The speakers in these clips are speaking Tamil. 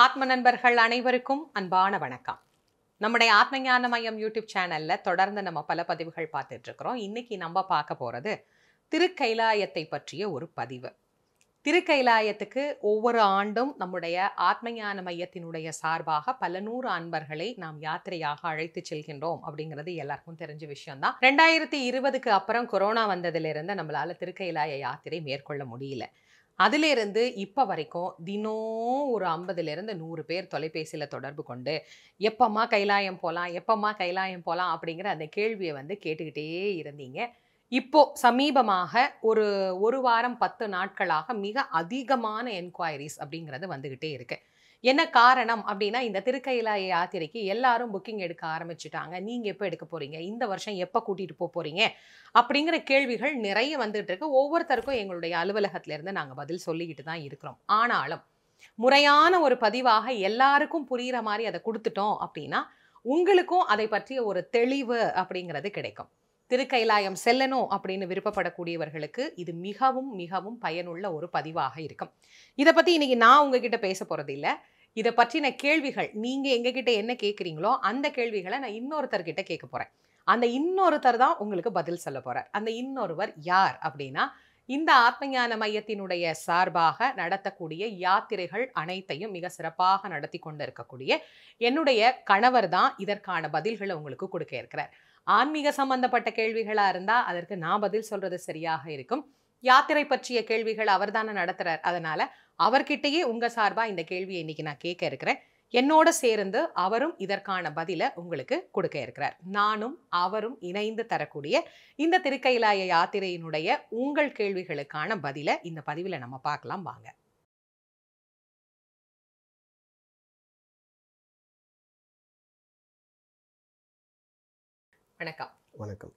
ஆத்ம நண்பர்கள் அனைவருக்கும் அன்பான வணக்கம் நம்முடைய ஞான மையம் யூடியூப் சேனல்ல தொடர்ந்து நம்ம பல பதிவுகள் பார்த்துட்டு இருக்கிறோம் இன்னைக்கு நம்ம பார்க்க போறது திருக்கைலாயத்தை பற்றிய ஒரு பதிவு திருக்கைலாயத்துக்கு ஒவ்வொரு ஆண்டும் நம்முடைய ஞான மையத்தினுடைய சார்பாக பல நூறு அன்பர்களை நாம் யாத்திரையாக அழைத்து செல்கின்றோம் அப்படிங்கிறது எல்லாருக்கும் தெரிஞ்ச விஷயம்தான் ரெண்டாயிரத்தி இருபதுக்கு அப்புறம் கொரோனா இருந்து நம்மளால திருக்கைலாய யாத்திரை மேற்கொள்ள முடியல அதிலேருந்து இப்போ வரைக்கும் தினம் ஒரு ஐம்பதுலேருந்து நூறு பேர் தொலைபேசியில் தொடர்பு கொண்டு எப்பம்மா கைலாயம் போகலாம் எப்பம்மா கைலாயம் போகலாம் அப்படிங்கிற அந்த கேள்வியை வந்து கேட்டுக்கிட்டே இருந்தீங்க இப்போ சமீபமாக ஒரு ஒரு வாரம் பத்து நாட்களாக மிக அதிகமான என்கொயரிஸ் அப்படிங்கிறது வந்துக்கிட்டே இருக்குது என்ன காரணம் அப்படின்னா இந்த திருக்கையிலாய யாத்திரைக்கு எல்லாரும் புக்கிங் எடுக்க ஆரம்பிச்சுட்டாங்க நீங்கள் எப்போ எடுக்க போகிறீங்க இந்த வருஷம் எப்போ கூட்டிகிட்டு போக போகிறீங்க அப்படிங்கிற கேள்விகள் நிறைய வந்துகிட்டு இருக்கு ஒவ்வொருத்தருக்கும் எங்களுடைய அலுவலகத்திலேருந்து நாங்கள் பதில் சொல்லிக்கிட்டு தான் இருக்கிறோம் ஆனாலும் முறையான ஒரு பதிவாக எல்லாருக்கும் புரிகிற மாதிரி அதை கொடுத்துட்டோம் அப்படின்னா உங்களுக்கும் அதை பற்றிய ஒரு தெளிவு அப்படிங்கிறது கிடைக்கும் திருக்கைலாயம் செல்லணும் அப்படின்னு விருப்பப்படக்கூடியவர்களுக்கு இது மிகவும் மிகவும் பயனுள்ள ஒரு பதிவாக இருக்கும் இதை பற்றி இன்றைக்கி நான் உங்ககிட்ட பேச இல்லை இதை பற்றின கேள்விகள் நீங்கள் எங்ககிட்ட என்ன கேட்குறீங்களோ அந்த கேள்விகளை நான் இன்னொருத்தர்கிட்ட கேட்க போகிறேன் அந்த இன்னொருத்தர் தான் உங்களுக்கு பதில் சொல்ல போகிறார் அந்த இன்னொருவர் யார் அப்படின்னா இந்த ஆத்மஞான மையத்தினுடைய சார்பாக நடத்தக்கூடிய யாத்திரைகள் அனைத்தையும் மிக சிறப்பாக நடத்தி கொண்டு இருக்கக்கூடிய என்னுடைய கணவர் தான் இதற்கான பதில்களை உங்களுக்கு கொடுக்க இருக்கிறார் ஆன்மீக சம்பந்தப்பட்ட கேள்விகளாக இருந்தால் அதற்கு நான் பதில் சொல்கிறது சரியாக இருக்கும் யாத்திரை பற்றிய கேள்விகள் அவர் தானே நடத்துகிறார் அதனால் அவர்கிட்டயே உங்கள் சார்பாக இந்த கேள்வியை இன்றைக்கி நான் கேட்க இருக்கிறேன் என்னோட சேர்ந்து அவரும் இதற்கான பதிலை உங்களுக்கு கொடுக்க இருக்கிறார் நானும் அவரும் இணைந்து தரக்கூடிய இந்த திருக்கையிலாய யாத்திரையினுடைய உங்கள் கேள்விகளுக்கான பதிலை இந்த பதிவில் நம்ம பார்க்கலாம் வாங்க வணக்கம் வணக்கம்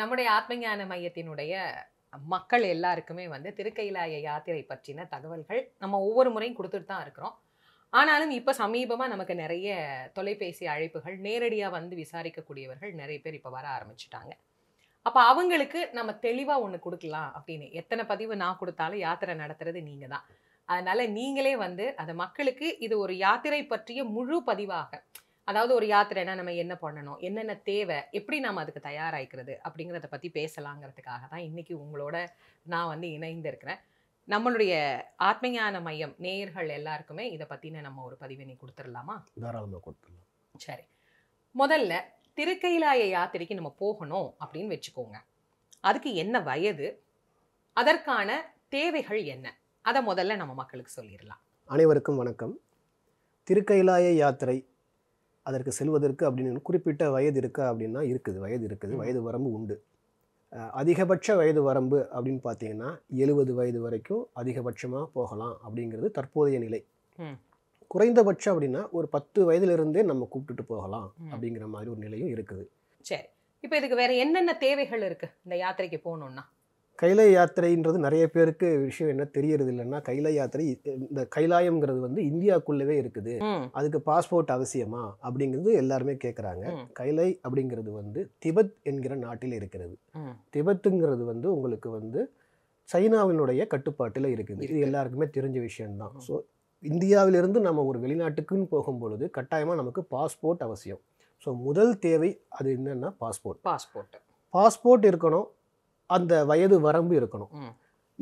நம்முடைய ஆத்மஞான மையத்தினுடைய மக்கள் எல்லாருக்குமே வந்து திருக்கையிலாய யாத்திரை பற்றின தகவல்கள் நம்ம ஒவ்வொரு முறையும் கொடுத்துட்டு தான் இருக்கிறோம் ஆனாலும் இப்போ சமீபமாக நமக்கு நிறைய தொலைபேசி அழைப்புகள் நேரடியாக வந்து விசாரிக்கக்கூடியவர்கள் நிறைய பேர் இப்போ வர ஆரம்பிச்சிட்டாங்க அப்போ அவங்களுக்கு நம்ம தெளிவாக ஒன்று கொடுக்கலாம் அப்படின்னு எத்தனை பதிவு நான் கொடுத்தாலும் யாத்திரை நடத்துறது நீங்கள் தான் அதனால் நீங்களே வந்து அதை மக்களுக்கு இது ஒரு யாத்திரை பற்றிய முழு பதிவாக அதாவது ஒரு யாத்திரைனா நம்ம என்ன பண்ணணும் என்னென்ன தேவை எப்படி நாம் அதுக்கு தயாராகிக்கிறது அப்படிங்கிறத பற்றி பேசலாங்கிறதுக்காக தான் இன்றைக்கி உங்களோட நான் வந்து இணைந்திருக்கிறேன் நம்மளுடைய ஆத்மீயான மையம் நேயர்கள் எல்லாருக்குமே இதை பற்றின நம்ம ஒரு நீ கொடுத்துடலாமா தாராளமாக கொடுத்துடலாம் சரி முதல்ல திருக்கையிலாய யாத்திரைக்கு நம்ம போகணும் அப்படின்னு வச்சுக்கோங்க அதுக்கு என்ன வயது அதற்கான தேவைகள் என்ன அதை முதல்ல நம்ம மக்களுக்கு சொல்லிடலாம் அனைவருக்கும் வணக்கம் திருக்கைலாய யாத்திரை அதற்கு செல்வதற்கு அப்படின்னு குறிப்பிட்ட வயது இருக்கா அப்படின்னா இருக்குது வயது இருக்குது வயது வரம்பு உண்டு அதிகபட்ச வயது வரம்பு அப்படின்னு பார்த்தீங்கன்னா எழுபது வயது வரைக்கும் அதிகபட்சமாக போகலாம் அப்படிங்கிறது தற்போதைய நிலை குறைந்தபட்சம் அப்படின்னா ஒரு பத்து வயதிலிருந்தே நம்ம கூப்பிட்டுட்டு போகலாம் அப்படிங்கிற மாதிரி ஒரு நிலையும் இருக்குது சரி இப்போ இதுக்கு வேறு என்னென்ன தேவைகள் இருக்குது இந்த யாத்திரைக்கு போகணுன்னா கைலை யாத்திரைன்றது நிறைய பேருக்கு விஷயம் என்ன தெரியறது இல்லைன்னா கைலை யாத்திரை இந்த கைலாயம்ங்கிறது வந்து இந்தியாக்குள்ளவே இருக்குது அதுக்கு பாஸ்போர்ட் அவசியமா அப்படிங்கிறது எல்லாருமே கேட்குறாங்க கைலை அப்படிங்கிறது வந்து திபெத் என்கிற நாட்டில் இருக்கிறது திபெத்துங்கிறது வந்து உங்களுக்கு வந்து சைனாவினுடைய கட்டுப்பாட்டில் இருக்குது இது எல்லாருக்குமே தெரிஞ்ச விஷயம்தான் ஸோ இந்தியாவிலிருந்து நம்ம ஒரு வெளிநாட்டுக்குன்னு போகும்பொழுது கட்டாயமாக நமக்கு பாஸ்போர்ட் அவசியம் ஸோ முதல் தேவை அது என்னென்னா பாஸ்போர்ட் பாஸ்போர்ட் பாஸ்போர்ட் இருக்கணும் அந்த வயது வரம்பு இருக்கணும்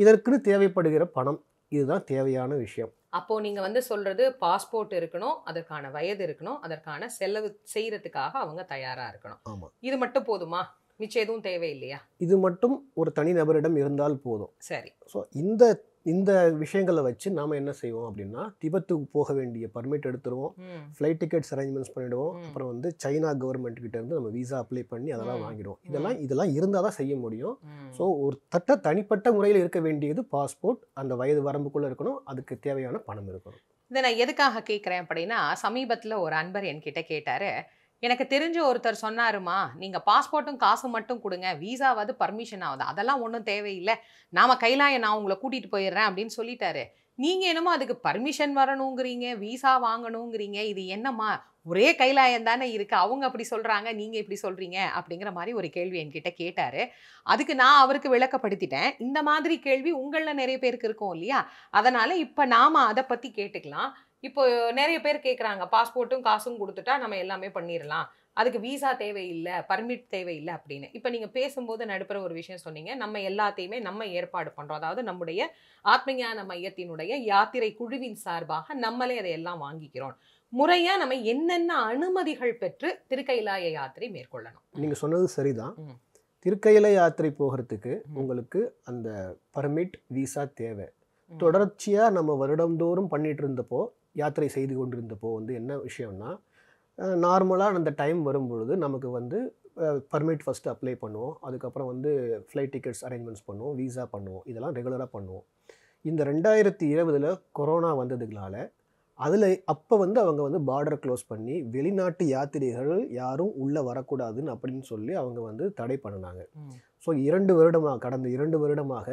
இதற்குன்னு தேவைப்படுகிற பணம் இதுதான் தேவையான விஷயம் அப்போ நீங்க வந்து சொல்றது பாஸ்போர்ட் இருக்கணும் அதற்கான வயது இருக்கணும் அதற்கான செலவு செய்யறதுக்காக அவங்க தயாரா இருக்கணும் ஆமா இது மட்டும் போதுமா மிச்சம் எதுவும் தேவையில்லையா இது மட்டும் ஒரு தனிநபரிடம் இருந்தால் போதும் சரி ஸோ இந்த இந்த விஷயங்களை வச்சு நாம் என்ன செய்வோம் அப்படின்னா திபத்துக்கு போக வேண்டிய பர்மிட் எடுத்துருவோம் ஃப்ளைட் டிக்கெட்ஸ் அரேஞ்ச்மெண்ட்ஸ் பண்ணிவிடுவோம் அப்புறம் வந்து சைனா கவர்மெண்ட் கிட்டேருந்து நம்ம விசா அப்ளை பண்ணி அதெல்லாம் வாங்கிடுவோம் இதெல்லாம் இதெல்லாம் இருந்தால் தான் செய்ய முடியும் ஸோ ஒரு தட்ட தனிப்பட்ட முறையில் இருக்க வேண்டியது பாஸ்போர்ட் அந்த வயது வரம்புக்குள்ளே இருக்கணும் அதுக்கு தேவையான பணம் இருக்கணும் இதை நான் எதுக்காக கேட்குறேன் அப்படின்னா சமீபத்தில் ஒரு அன்பர் என்கிட்ட கேட்டார் எனக்கு தெரிஞ்ச ஒருத்தர் சொன்னாருமா நீங்கள் பாஸ்போர்ட்டும் காசு மட்டும் கொடுங்க வீசாவது பர்மிஷன் ஆகுது அதெல்லாம் ஒன்றும் தேவையில்லை நாம் கைலாய நான் உங்களை கூட்டிகிட்டு போயிடுறேன் அப்படின்னு சொல்லிட்டாரு நீங்கள் என்னமோ அதுக்கு பர்மிஷன் வரணுங்கிறீங்க வீசா வாங்கணுங்கிறீங்க இது என்னம்மா ஒரே கைலாயம் தானே இருக்குது அவங்க அப்படி சொல்கிறாங்க நீங்கள் இப்படி சொல்கிறீங்க அப்படிங்கிற மாதிரி ஒரு கேள்வி என்கிட்ட கேட்டார் அதுக்கு நான் அவருக்கு விளக்கப்படுத்திட்டேன் இந்த மாதிரி கேள்வி உங்களில் நிறைய பேருக்கு இருக்கும் இல்லையா அதனால் இப்போ நாம் அதை பற்றி கேட்டுக்கலாம் இப்போ நிறைய பேர் கேட்குறாங்க பாஸ்போர்ட்டும் காசும் கொடுத்துட்டா நம்ம எல்லாமே பண்ணிடலாம் அதுக்கு விசா தேவையில்லை பர்மிட் தேவையில்லை அப்படின்னு இப்போ நீங்கள் பேசும்போது நடுப்புற ஒரு விஷயம் சொன்னீங்க நம்ம எல்லாத்தையுமே நம்ம ஏற்பாடு பண்ணுறோம் அதாவது நம்முடைய ஆத்மஞான மையத்தினுடைய யாத்திரை குழுவின் சார்பாக நம்மளே அதையெல்லாம் வாங்கிக்கிறோம் முறையாக நம்ம என்னென்ன அனுமதிகள் பெற்று திருக்கைலாய யாத்திரை மேற்கொள்ளணும் நீங்கள் சொன்னது சரிதான் திருக்கையில யாத்திரை போகிறதுக்கு உங்களுக்கு அந்த பர்மிட் விசா தேவை தொடர்ச்சியாக நம்ம வருடந்தோறும் பண்ணிட்டு இருந்தப்போ யாத்திரை செய்து கொண்டிருந்தப்போ வந்து என்ன விஷயம்னா நார்மலாக அந்த டைம் வரும்பொழுது நமக்கு வந்து பர்மிட் ஃபஸ்ட்டு அப்ளை பண்ணுவோம் அதுக்கப்புறம் வந்து ஃப்ளைட் டிக்கெட்ஸ் அரேஞ்ச்மெண்ட்ஸ் பண்ணுவோம் வீசா பண்ணுவோம் இதெல்லாம் ரெகுலராக பண்ணுவோம் இந்த ரெண்டாயிரத்தி இருபதில் கொரோனா வந்ததுனால அதில் அப்போ வந்து அவங்க வந்து பார்டர் க்ளோஸ் பண்ணி வெளிநாட்டு யாத்திரிகள் யாரும் உள்ளே வரக்கூடாதுன்னு அப்படின்னு சொல்லி அவங்க வந்து தடை பண்ணினாங்க ஸோ இரண்டு வருடமாக கடந்த இரண்டு வருடமாக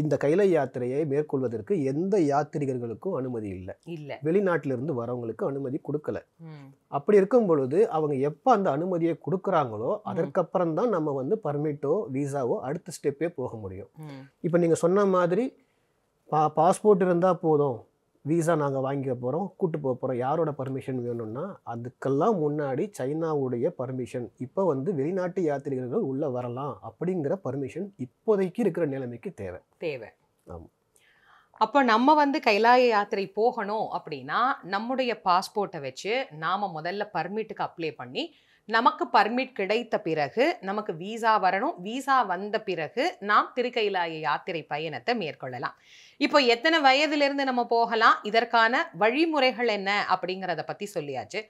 இந்த கைல யாத்திரையை மேற்கொள்வதற்கு எந்த யாத்திரிகர்களுக்கும் அனுமதி இல்லை இல்லை வெளிநாட்டிலிருந்து வரவங்களுக்கு அனுமதி கொடுக்கல அப்படி இருக்கும் பொழுது அவங்க எப்போ அந்த அனுமதியை கொடுக்குறாங்களோ அதற்கப்புறம் தான் நம்ம வந்து பர்மிட்டோ விசாவோ அடுத்த ஸ்டெப்பே போக முடியும் இப்போ நீங்கள் சொன்ன மாதிரி பா பாஸ்போர்ட் இருந்தால் போதும் விசா நாங்கள் வாங்கிக்க போகிறோம் கூப்பிட்டு போக போகிறோம் யாரோட பர்மிஷன் வேணும்னா அதுக்கெல்லாம் முன்னாடி சைனாவுடைய பர்மிஷன் இப்போ வந்து வெளிநாட்டு யாத்திரிகர்கள் உள்ளே வரலாம் அப்படிங்கிற பர்மிஷன் இப்போதைக்கு இருக்கிற நிலைமைக்கு தேவை தேவை ஆமாம் அப்போ நம்ம வந்து கைலாய யாத்திரை போகணும் அப்படின்னா நம்முடைய பாஸ்போர்ட்டை வச்சு நாம் முதல்ல பர்மிட்டுக்கு அப்ளை பண்ணி நமக்கு பர்மிட் கிடைத்த பிறகு நமக்கு வீசா வரணும் வீசா வந்த பிறகு நாம் திருக்கையிலாய யாத்திரை பயணத்தை மேற்கொள்ளலாம் இப்போ எத்தனை வயதிலிருந்து நம்ம போகலாம் இதற்கான வழிமுறைகள் என்ன அப்படிங்கிறத பற்றி சொல்லியாச்சு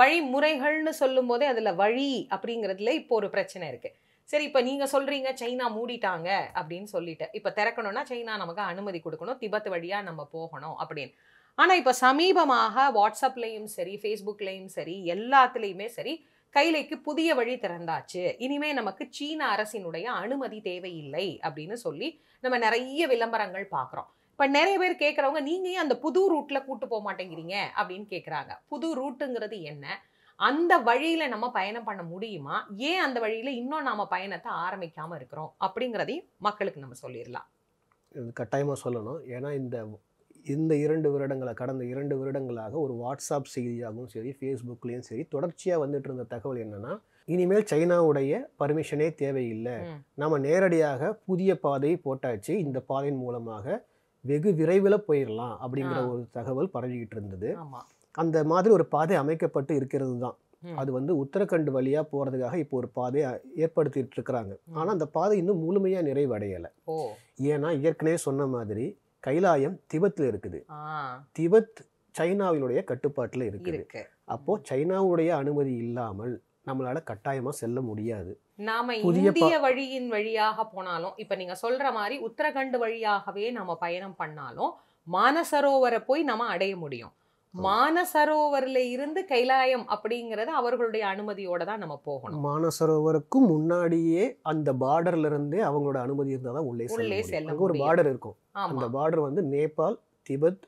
வழிமுறைகள்னு சொல்லும் போதே அதில் வழி அப்படிங்கிறதுல இப்போ ஒரு பிரச்சனை இருக்குது சரி இப்போ நீங்கள் சொல்கிறீங்க சைனா மூடிட்டாங்க அப்படின்னு சொல்லிட்டு இப்போ திறக்கணும்னா சைனா நமக்கு அனுமதி கொடுக்கணும் திபத் வழியாக நம்ம போகணும் அப்படின்னு ஆனால் இப்போ சமீபமாக வாட்ஸ்அப்லேயும் சரி ஃபேஸ்புக்லேயும் சரி எல்லாத்துலேயுமே சரி கைலைக்கு புதிய வழி திறந்தாச்சு இனிமே நமக்கு சீன அரசினுடைய அனுமதி தேவையில்லை அப்படின்னு சொல்லி நம்ம நிறைய விளம்பரங்கள் பார்க்குறோம் இப்போ நிறைய பேர் கேட்குறவங்க நீங்கள் அந்த புது ரூட்டில் கூட்டு போக மாட்டேங்கிறீங்க அப்படின்னு கேட்குறாங்க புது ரூட்டுங்கிறது என்ன அந்த வழியில் நம்ம பயணம் பண்ண முடியுமா ஏன் அந்த வழியில் இன்னும் நாம் பயணத்தை ஆரம்பிக்காமல் இருக்கிறோம் அப்படிங்கிறதையும் மக்களுக்கு நம்ம சொல்லிடலாம் கட்டாயமாக சொல்லணும் ஏன்னா இந்த இந்த இரண்டு வருடங்களை கடந்த இரண்டு வருடங்களாக ஒரு வாட்ஸ்அப் செய்தியாகவும் சரி ஃபேஸ்புக்லேயும் சரி தொடர்ச்சியாக வந்துட்டு இருந்த தகவல் என்னென்னா இனிமேல் சைனாவுடைய பர்மிஷனே தேவையில்லை நம்ம நேரடியாக புதிய பாதை போட்டாச்சு இந்த பாதையின் மூலமாக வெகு விரைவில் போயிடலாம் அப்படிங்கிற ஒரு தகவல் பரவிக்கிட்டு இருந்தது அந்த மாதிரி ஒரு பாதை அமைக்கப்பட்டு இருக்கிறது தான் அது வந்து உத்தரகண்ட் வழியாக போகிறதுக்காக இப்போ ஒரு பாதையை ஏற்படுத்திட்டு இருக்கிறாங்க ஆனால் அந்த பாதை இன்னும் முழுமையாக நிறைவடையலை ஏன்னா ஏற்கனவே சொன்ன மாதிரி கைலாயம் திபெத்ல இருக்குது திபெத் சைனாவினுடைய கட்டுப்பாட்டில் இருக்குது அப்போ சைனாவுடைய அனுமதி இல்லாமல் நம்மளால கட்டாயமா செல்ல முடியாது நாம இந்திய வழியின் வழியாக போனாலும் இப்ப நீங்க சொல்ற மாதிரி உத்தரகண்ட் வழியாகவே நம்ம பயணம் பண்ணாலும் மானசரோவரை போய் நம்ம அடைய முடியும் மானசரோவரில் இருந்து கைலாயம் அப்படிங்கிறது அவர்களுடைய அனுமதியோட தான் நம்ம போகணும் மானசரோவருக்கும் முன்னாடியே அந்த பார்டர்ல இருந்தே அவங்களோட அனுமதி இருந்தால் தான் உள்ளே உள்ளே செல்ல ஒரு பார்டர் இருக்கும் அந்த பார்டர் வந்து நேபாள் திபெத்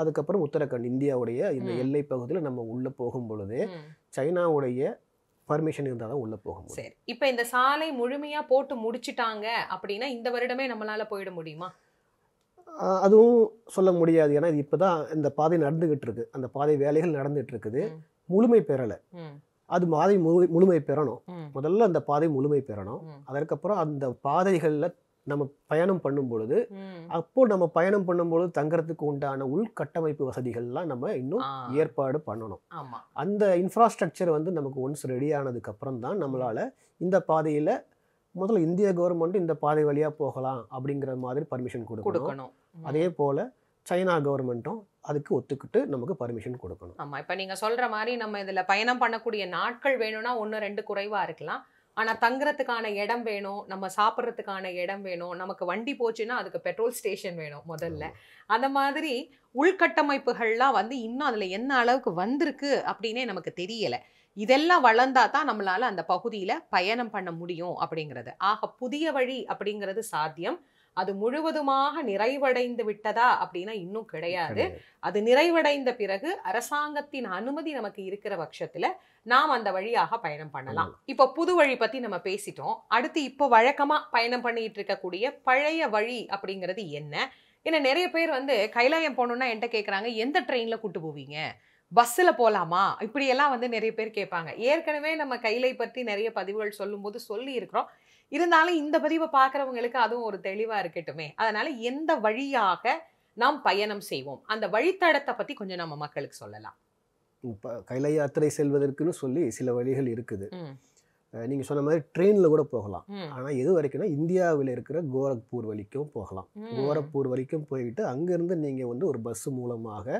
அதுக்கப்புறம் உத்தரகாண்ட் இந்தியாவுடைய இந்த எல்லை பகுதியில் நம்ம உள்ளே போகும் பொழுது சைனாவுடைய பர்மிஷன் இருந்தால் தான் உள்ளே போகும் சரி இப்போ இந்த சாலை முழுமையாக போட்டு முடிச்சிட்டாங்க அப்படின்னா இந்த வருடமே நம்மளால் போயிட முடியுமா அதுவும் சொல்ல முடியாது ஏன்னா இது இப்போ தான் இந்த பாதை நடந்துக்கிட்டு இருக்கு அந்த பாதை வேலைகள் நடந்துகிட்டு இருக்குது முழுமை பெறலை அது பாதை முழு முழுமை பெறணும் முதல்ல அந்த பாதை முழுமை பெறணும் அதற்கப்புறம் அந்த பாதைகளில் நம்ம பயணம் பண்ணும் பொழுது அப்போ நம்ம பயணம் பண்ணும்பொழுது தங்குறதுக்கு உண்டான உள்கட்டமைப்பு வசதிகள்லாம் நம்ம இன்னும் ஏற்பாடு பண்ணணும் அந்த இன்ஃப்ராஸ்ட்ரக்சர் வந்து நமக்கு ஒன்ஸ் ரெடி ஆனதுக்கு அப்புறம் தான் நம்மளால இந்த பாதையில முதல்ல இந்திய கவர்மெண்ட் இந்த பாதை வழியாக போகலாம் அப்படிங்கிற மாதிரி பர்மிஷன் கொடுக்கணும் அதே போல் சைனா கவர்மெண்ட்டும் அதுக்கு ஒத்துக்கிட்டு நமக்கு பர்மிஷன் கொடுக்கணும் ஆமாம் இப்போ நீங்கள் சொல்கிற மாதிரி நம்ம இதில் பயணம் பண்ணக்கூடிய நாட்கள் வேணும்னா ஒன்று ரெண்டு குறைவாக இருக்கலாம் ஆனால் தங்குறதுக்கான இடம் வேணும் நம்ம சாப்பிட்றதுக்கான இடம் வேணும் நமக்கு வண்டி போச்சுன்னா அதுக்கு பெட்ரோல் ஸ்டேஷன் வேணும் முதல்ல அந்த மாதிரி உள்கட்டமைப்புகள்லாம் வந்து இன்னும் அதில் என்ன அளவுக்கு வந்திருக்கு அப்படின்னே நமக்கு தெரியலை இதெல்லாம் வளர்ந்தா தான் நம்மளால் அந்த பகுதியில் பயணம் பண்ண முடியும் அப்படிங்கிறது ஆக புதிய வழி அப்படிங்கிறது சாத்தியம் அது முழுவதுமாக நிறைவடைந்து விட்டதா அப்படின்னா இன்னும் கிடையாது அது நிறைவடைந்த பிறகு அரசாங்கத்தின் அனுமதி நமக்கு இருக்கிற பட்சத்துல நாம் அந்த வழியாக பயணம் பண்ணலாம் இப்போ புது வழி பத்தி நம்ம பேசிட்டோம் அடுத்து இப்போ வழக்கமா பயணம் பண்ணிட்டு இருக்கக்கூடிய பழைய வழி அப்படிங்கிறது என்ன ஏன்னா நிறைய பேர் வந்து கைலாயம் போகணும்னா என்கிட்ட கேட்குறாங்க எந்த ட்ரெயினில் கூட்டு போவீங்க பஸ்ஸில் போகலாமா இப்படியெல்லாம் வந்து நிறைய பேர் கேட்பாங்க ஏற்கனவே நம்ம கைலை பற்றி நிறைய பதிவுகள் சொல்லும்போது சொல்லி இருக்கிறோம் இருந்தாலும் இந்த பதிவை பார்க்குறவங்களுக்கு அதுவும் ஒரு தெளிவாக இருக்கட்டுமே அதனால் எந்த வழியாக நாம் பயணம் செய்வோம் அந்த வழித்தடத்தை பற்றி கொஞ்சம் நம்ம மக்களுக்கு சொல்லலாம் இப்போ கைல யாத்திரை செல்வதற்குன்னு சொல்லி சில வழிகள் இருக்குது நீங்கள் சொன்ன மாதிரி ட்ரெயினில் கூட போகலாம் ஆனால் எது வரைக்கும்னா இந்தியாவில் இருக்கிற கோரக்பூர் வரைக்கும் போகலாம் கோரக்பூர் வரைக்கும் போய்விட்டு அங்கேருந்து நீங்கள் வந்து ஒரு பஸ் மூலமாக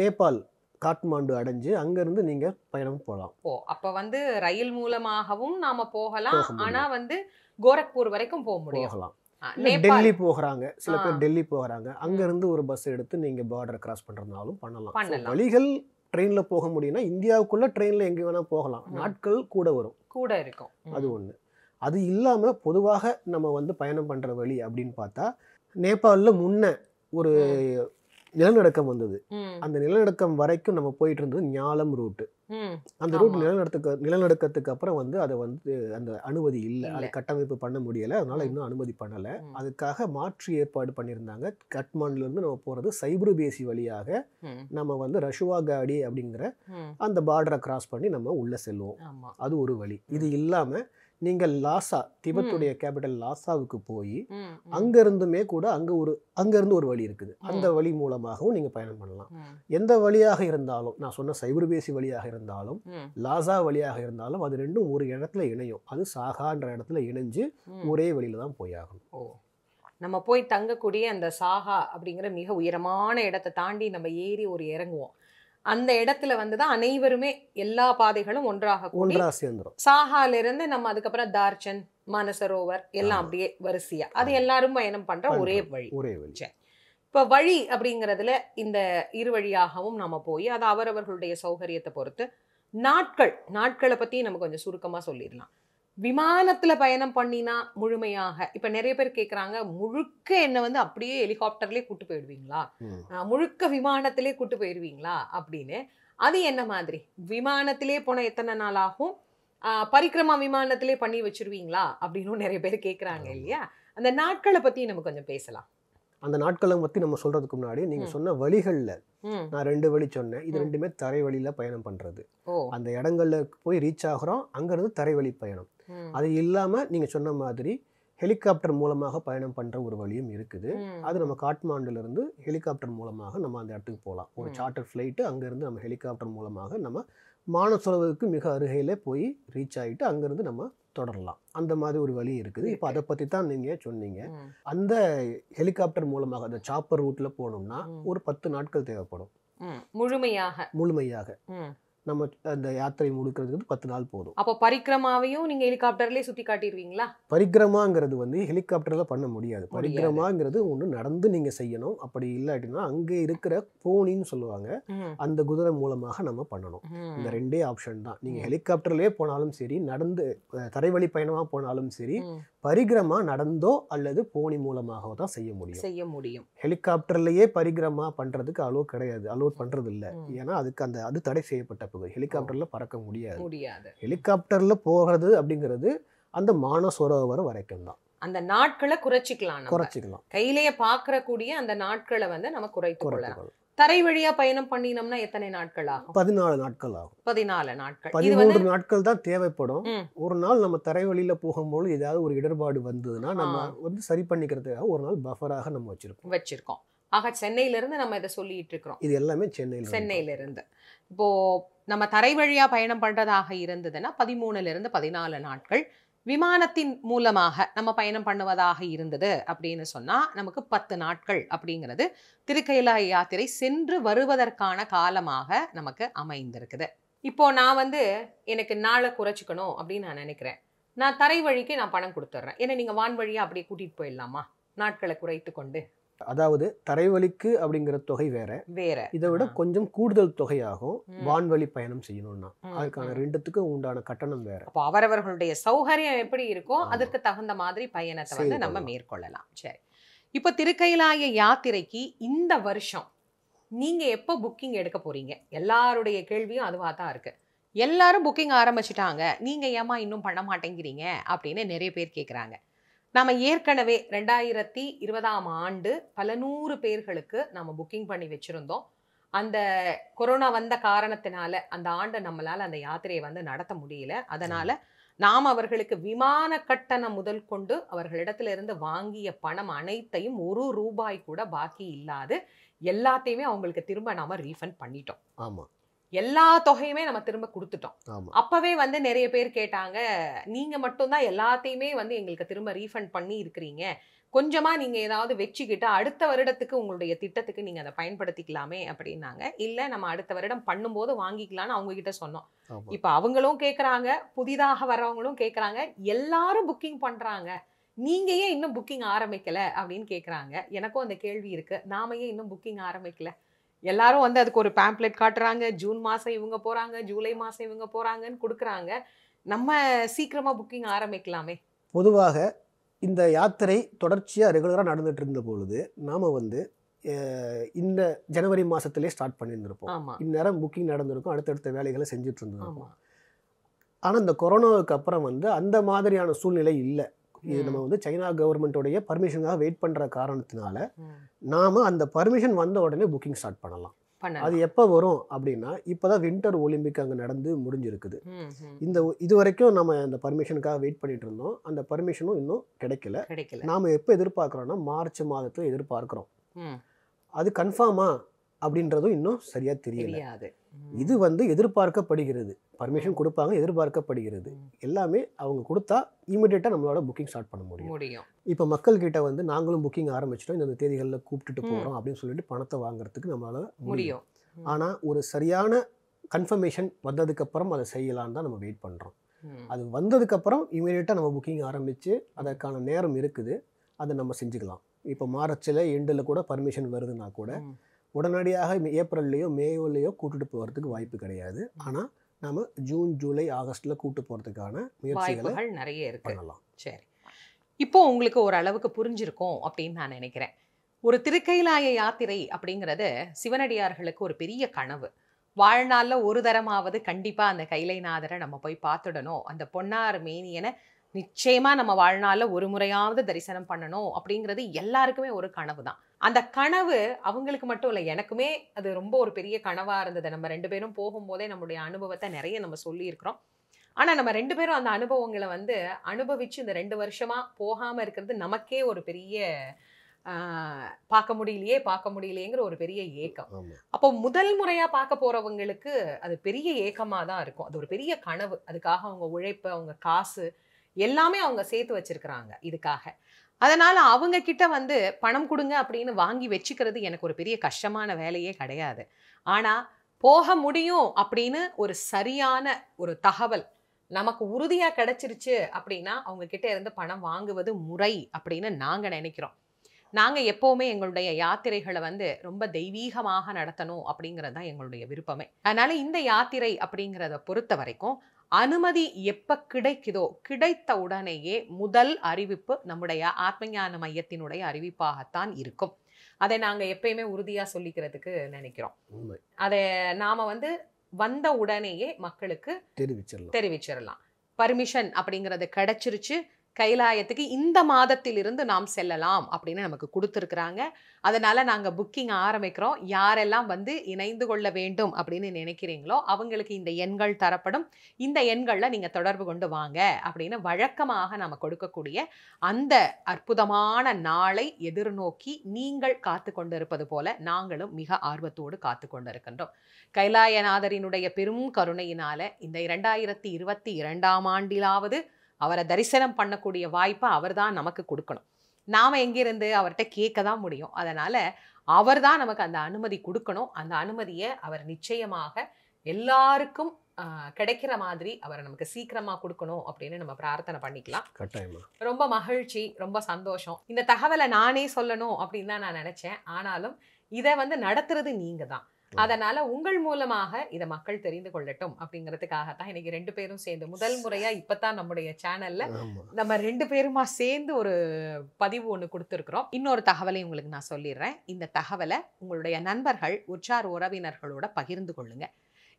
நேபாள் காட்மாண்டு அடைஞ்சு அங்கேருந்து நீங்கள் பயணம் போகலாம் ஓ அப்போ வந்து ரயில் மூலமாகவும் நாம் போகலாம் ஆனால் வந்து கோரக்பூர் வரைக்கும் போக முடியும் டெல்லி போகிறாங்க சில பேர் டெல்லி போகிறாங்க அங்கேருந்து ஒரு பஸ் எடுத்து நீங்கள் பார்டர் கிராஸ் பண்ணுறதுனாலும் பண்ணலாம் வழிகள் ட்ரெயினில் போக முடியும்னா இந்தியாவுக்குள்ளே ட்ரெயினில் எங்கே வேணால் போகலாம் நாட்கள் கூட வரும் கூட இருக்கும் அது ஒன்று அது இல்லாமல் பொதுவாக நம்ம வந்து பயணம் பண்ணுற வழி அப்படின்னு பார்த்தா நேபாளில் முன்ன ஒரு நிலநடுக்கம் வந்தது அந்த நிலநடுக்கம் வரைக்கும் நம்ம போயிட்டு இருந்தது ஞாலம் ரூட்டு அந்த ரூட் நிலநடுக்க நிலநடுக்கத்துக்கு அப்புறம் வந்து அதை வந்து அந்த அனுமதி இல்லை அதை கட்டமைப்பு பண்ண முடியலை அதனால இன்னும் அனுமதி பண்ணலை அதுக்காக மாற்று ஏற்பாடு பண்ணியிருந்தாங்க கட்மாண்ட்லேருந்து நம்ம போகிறது சைப்ரு பேசி வழியாக நம்ம வந்து ரஷுவா காடி அப்படிங்கிற அந்த பார்டரை கிராஸ் பண்ணி நம்ம உள்ளே செல்லுவோம் அது ஒரு வழி இது இல்லாமல் நீங்கள் லாசா திபத்துடைய கேபிட்டல் லாசாவுக்கு போய் அங்கிருந்துமே கூட அங்கே ஒரு அங்கேருந்து ஒரு வழி இருக்குது அந்த வழி மூலமாகவும் நீங்கள் பயணம் பண்ணலாம் எந்த வழியாக இருந்தாலும் நான் சொன்ன சைபர்பேசி வழியாக இருந்தாலும் லாசா வழியாக இருந்தாலும் அது ரெண்டும் ஒரு இடத்துல இணையும் அது சாகான்ற இடத்துல இணைஞ்சு ஒரே வழியில தான் போய் ஆகணும் ஓ நம்ம போய் தங்கக்கூடிய அந்த சாகா அப்படிங்கிற மிக உயரமான இடத்தை தாண்டி நம்ம ஏறி ஒரு இறங்குவோம் அந்த இடத்துல வந்துதான் அனைவருமே எல்லா பாதைகளும் ஒன்றாக ஒன்றாக சேர்ந்துடும் சாஹால இருந்து நம்ம அதுக்கப்புறம் தார்ச்சன் மனசரோவர் எல்லாம் அப்படியே வரிசையா அது எல்லாரும் பயணம் பண்ற ஒரே வழி ஒரே வழி இப்ப வழி அப்படிங்கறதுல இந்த இரு வழியாகவும் நம்ம போய் அது அவரவர்களுடைய சௌகரியத்தை பொறுத்து நாட்கள் நாட்களை பத்தி நம்ம கொஞ்சம் சுருக்கமா சொல்லிடலாம் விமானத்தில் பயணம் பண்ணினா முழுமையாக இப்போ நிறைய பேர் கேட்குறாங்க முழுக்க என்னை வந்து அப்படியே ஹெலிகாப்டர்லேயே கூட்டு போயிடுவீங்களா முழுக்க விமானத்திலே கூட்டு போயிடுவீங்களா அப்படின்னு அது என்ன மாதிரி விமானத்திலே போன எத்தனை நாள் ஆகும் பரிக்கிரமா விமானத்திலே பண்ணி வச்சிருவீங்களா அப்படின்னு நிறைய பேர் கேட்குறாங்க இல்லையா அந்த நாட்களை பற்றி நம்ம கொஞ்சம் பேசலாம் அந்த நாட்களை பற்றி நம்ம சொல்கிறதுக்கு முன்னாடி நீங்கள் சொன்ன வழிகளில் நான் ரெண்டு வழி சொன்னேன் இது ரெண்டுமே தரை பயணம் பண்ணுறது அந்த இடங்கள்ல போய் ரீச் ஆகிறோம் அங்கேருந்து தரை வழி பயணம் அது இல்லாமல் நீங்கள் சொன்ன மாதிரி ஹெலிகாப்டர் மூலமாக பயணம் பண்ணுற ஒரு வழியும் இருக்குது அது நம்ம காட்மாண்டுலேருந்து ஹெலிகாப்டர் மூலமாக நம்ம அந்த இடத்துக்கு போகலாம் ஒரு சார்ட்டர் ஃப்ளைட்டு அங்கேருந்து நம்ம ஹெலிகாப்டர் மூலமாக நம்ம மானசுரவுக்கு மிக அருகையிலே போய் ரீச் ஆகிட்டு அங்கேருந்து நம்ம தொடரலாம் அந்த மாதிரி ஒரு வழி இருக்குது இப்போ அதை பற்றி தான் நீங்கள் சொன்னீங்க அந்த ஹெலிகாப்டர் மூலமாக அந்த சாப்பர் ரூட்டில் போகணும்னா ஒரு பத்து நாட்கள் தேவைப்படும் முழுமையாக முழுமையாக நம்ம அந்த யாத்திரை முடுக்கிறதுக்கு பத்து நாள் போதும் அப்போ பரிக்ரமாவையும் நீங்கள் ஹெலிகாப்டர்லேயே சுற்றி காட்டிடுவீங்களா பரிக்ரமாங்கிறது வந்து ஹெலிகாப்டரில் பண்ண முடியாது பரிக்ரமாங்கிறது ஒன்று நடந்து நீங்கள் செய்யணும் அப்படி இல்லாட்டினா அங்கே இருக்கிற போனின்னு சொல்லுவாங்க அந்த குதிரை மூலமாக நம்ம பண்ணணும் இந்த ரெண்டே ஆப்ஷன் தான் நீங்கள் ஹெலிகாப்டர்லேயே போனாலும் சரி நடந்து தரைவழி பயணமாக போனாலும் சரி பரிகிரமா நடந்தோ அல்லது போனி மூலமாக தான் செய்ய முடியும் செய்ய முடியும் ஹெலிகாப்டர்லேயே பரிகிரமா பண்ணுறதுக்கு அலோ கிடையாது அலோட் பண்ணுறது இல்லை ஏன்னா அதுக்கு அந்த அது தடை செய்யப்பட்ட பகுதி ஹெலிகாப்டரில் பறக்க முடியாது ஹெலிகாப்டரில் போகிறது அப்படிங்கிறது அந்த மானசரோவர் வரைக்கும் தான் அந்த நாட்களை குறைச்சிக்கலாம் குறைச்சிக்கலாம் கையிலேயே கூடிய அந்த நாட்களை வந்து நம்ம குறைத்து தரை வழியா பயணம் பண்ணினோம்னா எத்தனை நாட்கள் ஆகும் பதினாலு நாட்கள் ஆகும் பதினாலு நாட்கள் பதிமூன்று நாட்கள் தான் தேவைப்படும் ஒரு நாள் நம்ம தரை வழியில போகும்போது ஏதாவது ஒரு இடர்பாடு வந்ததுன்னா நம்ம வந்து சரி பண்ணிக்கிறதுக்காக ஒரு நாள் பஃபராக நம்ம வச்சிருக்கோம் வச்சிருக்கோம் ஆக சென்னையில இருந்து நம்ம இதை சொல்லிட்டு இருக்கிறோம் இது எல்லாமே சென்னையில் இருந்து இப்போ நம்ம தரை வழியா பயணம் பண்றதாக இருந்ததுன்னா பதிமூணுல இருந்து பதினாலு நாட்கள் விமானத்தின் மூலமாக நம்ம பயணம் பண்ணுவதாக இருந்தது அப்படின்னு சொன்னால் நமக்கு பத்து நாட்கள் அப்படிங்கிறது திருக்கைலாய யாத்திரை சென்று வருவதற்கான காலமாக நமக்கு அமைந்திருக்குது இப்போ நான் வந்து எனக்கு நாளை குறைச்சிக்கணும் அப்படின்னு நான் நினைக்கிறேன் நான் தரை வழிக்கு நான் பணம் கொடுத்துட்றேன் ஏன்னா நீங்கள் வான்வழியாக அப்படியே கூட்டிகிட்டு போயிடலாமா நாட்களை குறைத்து கொண்டு அதாவது தரைவழிக்கு அப்படிங்கிற தொகை வேற வேற இதை விட கொஞ்சம் கூடுதல் தொகையாகும் வான்வழி பயணம் செய்யணும்னா அதுக்கான ரெண்டுத்துக்கும் உண்டான கட்டணம் வேற அப்போ அவரவர்களுடைய சௌகரியம் எப்படி இருக்கோ அதற்கு தகுந்த மாதிரி பயணத்தை வந்து நம்ம மேற்கொள்ளலாம் சரி இப்போ திருக்கையிலாய யாத்திரைக்கு இந்த வருஷம் நீங்க எப்போ புக்கிங் எடுக்க போறீங்க எல்லாருடைய கேள்வியும் அதுவாக தான் இருக்கு எல்லாரும் புக்கிங் ஆரம்பிச்சிட்டாங்க நீங்க ஏமா இன்னும் பண்ண மாட்டேங்கிறீங்க அப்படின்னு நிறைய பேர் கேட்குறாங்க நாம் ஏற்கனவே ரெண்டாயிரத்தி இருபதாம் ஆண்டு பல நூறு பேர்களுக்கு நம்ம புக்கிங் பண்ணி வச்சுருந்தோம் அந்த கொரோனா வந்த காரணத்தினால அந்த ஆண்டு நம்மளால் அந்த யாத்திரையை வந்து நடத்த முடியல அதனால் நாம் அவர்களுக்கு விமான கட்டணம் முதல் கொண்டு அவர்களிடத்திலிருந்து வாங்கிய பணம் அனைத்தையும் ஒரு ரூபாய் கூட பாக்கி இல்லாது எல்லாத்தையுமே அவங்களுக்கு திரும்ப நாம் ரீஃபண்ட் பண்ணிட்டோம் ஆமாம் எல்லா தொகையுமே நம்ம திரும்ப கொடுத்துட்டோம் அப்பவே வந்து நிறைய பேர் கேட்டாங்க நீங்க மட்டும்தான் எல்லாத்தையுமே வந்து எங்களுக்கு திரும்ப ரீஃபண்ட் பண்ணி இருக்கிறீங்க கொஞ்சமா நீங்க ஏதாவது வச்சுக்கிட்டு அடுத்த வருடத்துக்கு உங்களுடைய திட்டத்துக்கு நீங்க அதை பயன்படுத்திக்கலாமே அப்படின்னாங்க இல்ல நம்ம அடுத்த வருடம் பண்ணும்போது வாங்கிக்கலாம்னு அவங்க கிட்ட சொன்னோம் இப்ப அவங்களும் கேக்குறாங்க புதிதாக வர்றவங்களும் கேக்குறாங்க எல்லாரும் புக்கிங் பண்றாங்க நீங்க ஏன் இன்னும் புக்கிங் ஆரம்பிக்கல அப்படின்னு கேக்குறாங்க எனக்கும் அந்த கேள்வி இருக்கு நாம ஏன் இன்னும் புக்கிங் ஆரம்பிக்கல எல்லாரும் வந்து அதுக்கு ஒரு பேம்ப்ளெட் காட்டுறாங்க ஜூன் மாதம் இவங்க போகிறாங்க ஜூலை மாதம் இவங்க போகிறாங்கன்னு கொடுக்குறாங்க நம்ம சீக்கிரமாக புக்கிங் ஆரம்பிக்கலாமே பொதுவாக இந்த யாத்திரை தொடர்ச்சியாக ரெகுலராக நடந்துகிட்டு இருந்த பொழுது நாம் வந்து இந்த ஜனவரி மாதத்துலேயே ஸ்டார்ட் பண்ணியிருந்திருப்போம் இந்நேரம் புக்கிங் நடந்திருக்கும் அடுத்தடுத்த வேலைகளை செஞ்சுட்டு இருந்தோம் ஆனால் இந்த கொரோனாவுக்கு அப்புறம் வந்து அந்த மாதிரியான சூழ்நிலை இல்லை இது நம்ம வந்து சைனா கவர்மெண்ட்டோடைய பர்மிஷனுக்காக வெயிட் பண்ணுற காரணத்தினால நாம் அந்த பர்மிஷன் வந்த உடனே புக்கிங் ஸ்டார்ட் பண்ணலாம் அது எப்போ வரும் அப்படின்னா தான் வின்டர் ஒலிம்பிக் அங்கே நடந்து முடிஞ்சிருக்குது இந்த இது வரைக்கும் நம்ம அந்த பர்மிஷனுக்காக வெயிட் பண்ணிட்டு இருந்தோம் அந்த பர்மிஷனும் இன்னும் கிடைக்கல கிடைக்கல நாம் எப்போ எதிர்பார்க்குறோன்னா மார்ச் மாதத்தில் எதிர்பார்க்குறோம் அது கன்ஃபார்மாக அப்படின்றதும் இன்னும் சரியாக தெரியல இது வந்து எதிர்பார்க்கப்படுகிறது பர்மிஷன் கொடுப்பாங்க எதிர்பார்க்கப்படுகிறது எல்லாமே அவங்க கொடுத்தா இமீடியட்டாக நம்மளோட புக்கிங் ஸ்டார்ட் பண்ண முடியும் இப்போ மக்கள் கிட்ட வந்து நாங்களும் புக்கிங் ஆரம்பிச்சிட்டோம் இந்த தேதிகளில் கூப்பிட்டுட்டு போகிறோம் அப்படின்னு சொல்லிட்டு பணத்தை வாங்குறதுக்கு நம்மளால் முடியும் ஆனால் ஒரு சரியான கன்ஃபர்மேஷன் வந்ததுக்கப்புறம் அதை செய்யலான்னு தான் நம்ம வெயிட் பண்ணுறோம் அது வந்ததுக்கப்புறம் இமீடியட்டாக நம்ம புக்கிங் ஆரம்பித்து அதற்கான நேரம் இருக்குது அதை நம்ம செஞ்சுக்கலாம் இப்போ மார்ச்சில் எண்டில் கூட பர்மிஷன் வருதுன்னா கூட உடனடியாக ஏப்ரல்லையோ மேயோலையோ கூட்டிட்டு போகிறதுக்கு வாய்ப்பு கிடையாது ஆனால் நம்ம ஜூன் ஜூலை ஆகஸ்ட்ல கூட்டு போகிறதுக்கான முயற்சிகள் நிறைய இருக்கு சரி இப்போ உங்களுக்கு ஒரு அளவுக்கு புரிஞ்சிருக்கும் அப்படின்னு நான் நினைக்கிறேன் ஒரு திருக்கைலாய யாத்திரை அப்படிங்கிறது சிவனடியார்களுக்கு ஒரு பெரிய கனவு வாழ்நாளில் ஒரு தரமாவது கண்டிப்பாக அந்த கைலைநாதரை நம்ம போய் பார்த்துடணும் அந்த பொன்னார் மேனியனை நிச்சயமாக நம்ம வாழ்நாளில் ஒரு முறையாவது தரிசனம் பண்ணணும் அப்படிங்கிறது எல்லாருக்குமே ஒரு கனவு தான் அந்த கனவு அவங்களுக்கு மட்டும் இல்லை எனக்குமே அது ரொம்ப ஒரு பெரிய கனவாக இருந்தது நம்ம ரெண்டு பேரும் போகும்போதே நம்மளுடைய அனுபவத்தை நிறைய நம்ம சொல்லியிருக்கிறோம் ஆனால் நம்ம ரெண்டு பேரும் அந்த அனுபவங்களை வந்து அனுபவித்து இந்த ரெண்டு வருஷமாக போகாமல் இருக்கிறது நமக்கே ஒரு பெரிய பார்க்க முடியலையே பார்க்க முடியலையேங்கிற ஒரு பெரிய ஏக்கம் அப்போ முதல் முறையாக பார்க்க போகிறவங்களுக்கு அது பெரிய ஏக்கமாக தான் இருக்கும் அது ஒரு பெரிய கனவு அதுக்காக அவங்க உழைப்பு அவங்க காசு எல்லாமே அவங்க சேர்த்து வச்சிருக்கிறாங்க இதுக்காக அதனால் அவங்க கிட்ட வந்து பணம் கொடுங்க அப்படின்னு வாங்கி வச்சுக்கிறது எனக்கு ஒரு பெரிய கஷ்டமான வேலையே கிடையாது ஆனால் போக முடியும் அப்படின்னு ஒரு சரியான ஒரு தகவல் நமக்கு உறுதியாக கிடைச்சிருச்சு அப்படின்னா அவங்க கிட்ட இருந்து பணம் வாங்குவது முறை அப்படின்னு நாங்கள் நினைக்கிறோம் நாங்கள் எப்போவுமே எங்களுடைய யாத்திரைகளை வந்து ரொம்ப தெய்வீகமாக நடத்தணும் அப்படிங்கிறது தான் எங்களுடைய விருப்பமே அதனால் இந்த யாத்திரை அப்படிங்கிறத பொறுத்த வரைக்கும் அனுமதி எப்ப கிடைக்குதோ கிடைத்த உடனேயே முதல் அறிவிப்பு நம்முடைய ஆத்மஞான மையத்தினுடைய அறிவிப்பாகத்தான் இருக்கும் அதை நாங்கள் எப்பயுமே உறுதியாக சொல்லிக்கிறதுக்கு நினைக்கிறோம் அதை நாம் வந்து வந்த உடனேயே மக்களுக்கு தெரிவிச்சிடலாம் தெரிவிச்சிடலாம் பர்மிஷன் அப்படிங்கிறது கிடைச்சிருச்சு கைலாயத்துக்கு இந்த மாதத்திலிருந்து நாம் செல்லலாம் அப்படின்னு நமக்கு கொடுத்துருக்குறாங்க அதனால் நாங்கள் புக்கிங் ஆரம்பிக்கிறோம் யாரெல்லாம் வந்து இணைந்து கொள்ள வேண்டும் அப்படின்னு நினைக்கிறீங்களோ அவங்களுக்கு இந்த எண்கள் தரப்படும் இந்த எண்களில் நீங்கள் தொடர்பு கொண்டு வாங்க அப்படின்னு வழக்கமாக நாம் கொடுக்கக்கூடிய அந்த அற்புதமான நாளை எதிர்நோக்கி நீங்கள் காத்து கொண்டிருப்பது போல நாங்களும் மிக ஆர்வத்தோடு காத்து கொண்டிருக்கின்றோம் கைலாயநாதரினுடைய பெரும் கருணையினால் இந்த இரண்டாயிரத்தி இருபத்தி இரண்டாம் ஆண்டிலாவது அவரை தரிசனம் பண்ணக்கூடிய வாய்ப்பை அவர் தான் நமக்கு கொடுக்கணும் நாம் எங்கேருந்து அவர்கிட்ட கேட்க தான் முடியும் அதனால் அவர் தான் நமக்கு அந்த அனுமதி கொடுக்கணும் அந்த அனுமதியை அவர் நிச்சயமாக எல்லாருக்கும் கிடைக்கிற மாதிரி அவரை நமக்கு சீக்கிரமா கொடுக்கணும் அப்படின்னு நம்ம பிரார்த்தனை பண்ணிக்கலாம் ரொம்ப மகிழ்ச்சி ரொம்ப சந்தோஷம் இந்த தகவலை நானே சொல்லணும் அப்படின்னு தான் நான் நினைச்சேன் ஆனாலும் இதை வந்து நடத்துறது நீங்க தான் அதனால உங்கள் மூலமாக இதை மக்கள் தெரிந்து கொள்ளட்டும் அப்படிங்கறதுக்காக தான் இன்னைக்கு ரெண்டு பேரும் சேர்ந்து முதல் முறையா இப்பதான் நம்முடைய சேனல்ல நம்ம ரெண்டு பேருமா சேர்ந்து ஒரு பதிவு ஒண்ணு கொடுத்துருக்கிறோம் இன்னொரு தகவலை உங்களுக்கு நான் சொல்லிடுறேன் இந்த தகவலை உங்களுடைய நண்பர்கள் உற்றார் உறவினர்களோட பகிர்ந்து கொள்ளுங்க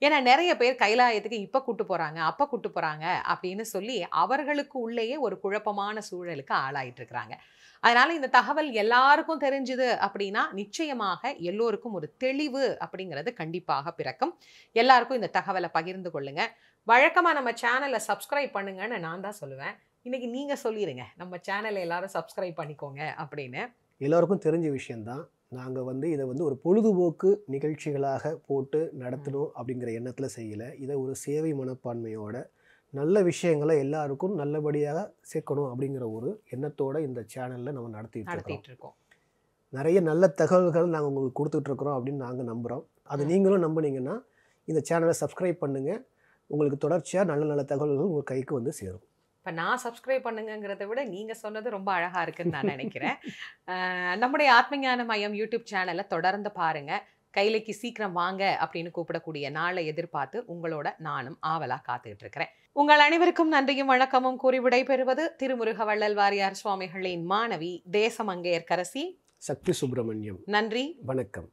ஏன்னா நிறைய பேர் கைலாயத்துக்கு இப்போ கூட்டு போகிறாங்க அப்போ கூட்டு போகிறாங்க அப்படின்னு சொல்லி அவர்களுக்கு உள்ளேயே ஒரு குழப்பமான சூழலுக்கு ஆளாயிட்டு இருக்கிறாங்க அதனால் இந்த தகவல் எல்லாருக்கும் தெரிஞ்சுது அப்படின்னா நிச்சயமாக எல்லோருக்கும் ஒரு தெளிவு அப்படிங்கிறது கண்டிப்பாக பிறக்கும் எல்லாருக்கும் இந்த தகவலை பகிர்ந்து கொள்ளுங்க வழக்கமாக நம்ம சேனலை சப்ஸ்கிரைப் பண்ணுங்கன்னு நான் தான் சொல்லுவேன் இன்றைக்கி நீங்கள் சொல்லிடுங்க நம்ம சேனலை எல்லாரும் சப்ஸ்கிரைப் பண்ணிக்கோங்க அப்படின்னு எல்லோருக்கும் தெரிஞ்ச விஷயந்தான் நாங்கள் வந்து இதை வந்து ஒரு பொழுதுபோக்கு நிகழ்ச்சிகளாக போட்டு நடத்தணும் அப்படிங்கிற எண்ணத்தில் செய்யலை இதை ஒரு சேவை மனப்பான்மையோட நல்ல விஷயங்களை எல்லாருக்கும் நல்லபடியாக சேர்க்கணும் அப்படிங்கிற ஒரு எண்ணத்தோடு இந்த சேனலில் நம்ம நடத்திட்டு இருக்கோம் நிறைய நல்ல தகவல்கள் நாங்கள் உங்களுக்கு கொடுத்துட்ருக்குறோம் அப்படின்னு நாங்கள் நம்புகிறோம் அது நீங்களும் நம்புனீங்கன்னா இந்த சேனலை சப்ஸ்கிரைப் பண்ணுங்கள் உங்களுக்கு தொடர்ச்சியாக நல்ல நல்ல தகவல்கள் உங்கள் கைக்கு வந்து சேரும் இப்போ நான் சப்ஸ்கிரைப் பண்ணுங்கிறத விட நீங்கள் சொன்னது ரொம்ப அழகாக இருக்குன்னு நான் நினைக்கிறேன் நம்முடைய ஆத்மஞான மையம் யூடியூப் சேனலை தொடர்ந்து பாருங்கள் கைலைக்கு சீக்கிரம் வாங்க அப்படின்னு கூப்பிடக்கூடிய நாளை எதிர்பார்த்து உங்களோட நானும் ஆவலாக காத்துக்கிட்டு இருக்கிறேன் உங்கள் அனைவருக்கும் நன்றியும் வணக்கமும் கூறி விடைபெறுவது திருமுருக வள்ளல் வாரியார் சுவாமிகளின் மாணவி தேசமங்கையர்கரசி சக்தி சுப்பிரமணியம் நன்றி வணக்கம்